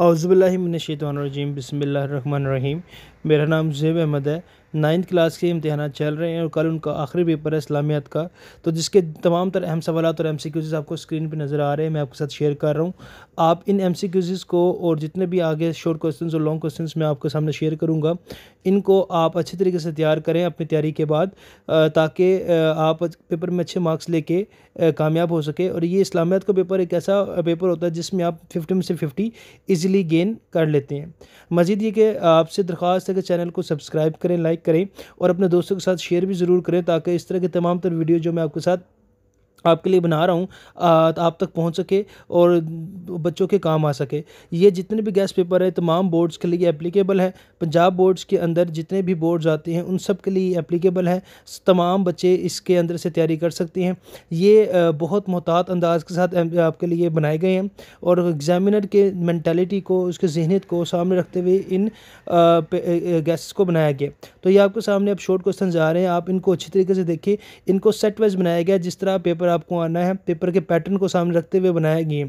अज़बिल्लिमिनशैतरजीम बसमीम मेरा नाम जेब अहमद है नाइन्थ क्लास के इम्तहान चल रहे हैं और कल उनका आखिरी पेपर है इस्लामियात का तो जिसके तमाम तर अहम सवाल और एम सी क्यूज़ आपको स्क्रीन पर नज़र आ रहे हैं मैं आपके साथ शेयर कर रहा हूँ आप इन एम सी क्यूज़ को और जितने भी आगे शॉर्ट क्वेश्चन और लॉन्ग क्वेश्चन मैं आपके सामने शेयर करूँगा इनको आप अच्छे तरीके से तैयार करें अपनी तैयारी के बाद ताकि आप पेपर में अच्छे मार्क्स लेके कामयाब हो सके और ये इस्लामियात का पेपर एक ऐसा पेपर होता है जिसमें आप फिफ्टी में से फिफ्टी ईजिली गेन कर लेते हैं मज़ीद ये कि आपसे दरख्वास्त तक चैनल को सब्सक्राइब करें लाइक करें और अपने दोस्तों के साथ शेयर भी ज़रूर करें ताकि इस तरह के तमाम तर वीडियो जो मैं आपके साथ आपके लिए बना रहा हूँ आप तक पहुँच सके और बच्चों के काम आ सके ये जितने भी गैस पेपर है तमाम बोर्ड्स के लिए एप्लीकेबल है पंजाब बोर्ड्स के अंदर जितने भी बोर्ड्स आते हैं उन सब के लिए एप्लीकेबल है तमाम बच्चे इसके अंदर से तैयारी कर सकते हैं ये बहुत मोहतात अंदाज के साथ आपके लिए बनाए गए हैं और एग्ज़ामिनर के मैंटेलिटी को उसके जहनीत को सामने रखते हुए इन गैस को बनाया गया तो ये आपके सामने आप शॉर्ट क्वेश्चन जा रहे हैं आप इनको अच्छी तरीके से देखिए इनको सेट वाइज बनाया गया जिस तरह पेपर आपको आना है पेपर के पैटर्न को सामने रखते हुए बनाया गया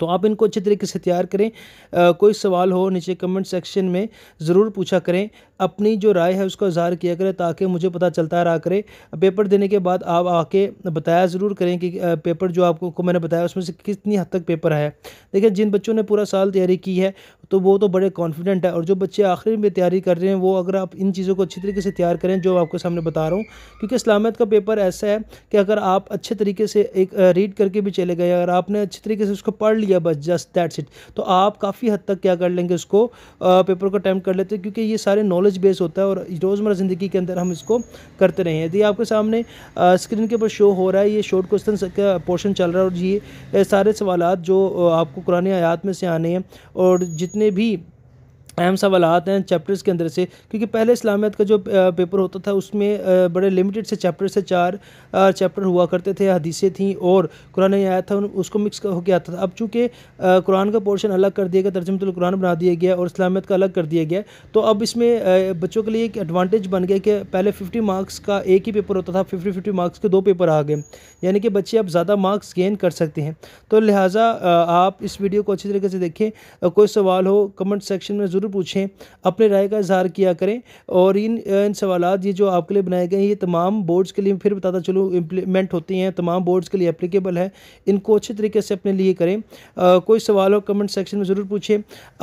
तो आप इनको अच्छे तरीके से तैयार करें आ, कोई सवाल हो नीचे कमेंट सेक्शन में ज़रूर पूछा करें अपनी जो राय है उसका इजहार किया करें ताकि मुझे पता चलता रहा करे पेपर देने के बाद आप आके बताया ज़रूर करें कि पेपर जो आपको को मैंने बताया उसमें से कितनी हद तक पेपर है देखिए जिन बच्चों ने पूरा साल तैयारी की है तो वो तो बड़े कॉन्फिडेंट है और जो बच्चे आखिर में तैयारी कर रहे हैं वो अगर आप इन चीज़ों को अच्छी तरीके से तैयार करें जो आपके सामने बता रहा हूँ क्योंकि इस्लामियत का पेपर ऐसा है कि अगर आप अच्छे तरीके से एक रीड करके भी चले गए अगर आपने अच्छे तरीके से उसको पढ़ लिया बस जस्ट दैट्स इट तो आप काफ़ी हद तक क्या कर लेंगे उसको पेपर को अटैम्प्ट कर लेते हैं क्योंकि ये सारे नॉलेज नॉलेज बेस होता है और रोज़मर्रा ज़िंदगी के अंदर हम इसको करते रहे यदि आपके सामने स्क्रीन के ऊपर शो हो रहा है ये शॉर्ट क्वेश्चन का पोर्शन चल रहा है और ये सारे सवाल जो आपको कुरानी आयात में से आने हैं और जितने भी अहम सवाल आते हैं चैप्टर्स के अंदर से क्योंकि पहले इस्लामियत का जो पेपर होता था उसमें बड़े लिमिटेड से चैप्टर से चार चैप्टर हुआ करते थे हदीसें थी और कुरान आया था उसको मिक्स के आता था अब चूँकि कुरान का पोर्शन अलग कर दिया गया तर्जमतुल कुरान बना दिया गया और इस्लामियत का अलग कर दिया गया तो अब इसमें बच्चों के लिए एक एडवांटेज बन गया कि पहले फिफ्टी मार्क्स का एक ही पेपर होता था फिफ्टी फिफ्टी मार्क्स के दो पेपर आ गए यानी कि बच्चे अब ज़्यादा मार्क्स गेन कर सकते हैं तो लिहाजा आप इस वीडियो को अच्छी तरीके से देखें कोई सवाल हो कमेंट सेक्शन में ज़रूर ज़रूर पूछें अपने राय का इजहार किया करें और इन इन सवाल ये जो आपके लिए बनाए गए हैं ये तमाम बोर्ड्स के लिए फिर बताता चलूँ इम्प्लीमेंट होती हैं तमाम बोर्ड्स के लिए अप्लीकेबल है इनको अच्छे तरीके से अपने लिए करें आ, कोई सवाल हो कमेंट सेक्शन में ज़रूर पूछें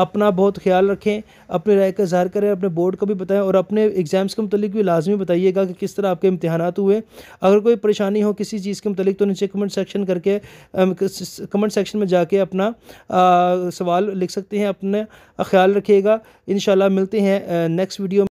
अपना बहुत ख्याल रखें अपने राय का इजहार करें अपने बोर्ड को भी बताएँ और अपने एग्ज़ाम्स के मतलब भी लाजमी बताइएगा कि किस तरह आपके इम्तहान हुए अगर कोई परेशानी हो किसी चीज़ के मतलब तो नीचे कमेंट सेक्शन करके कमेंट सेक्शन में जाके अपना आ, सवाल लिख सकते हैं अपना ख्याल रखिएगा कीजिएगा इन मिलते हैं नेक्स्ट वीडियो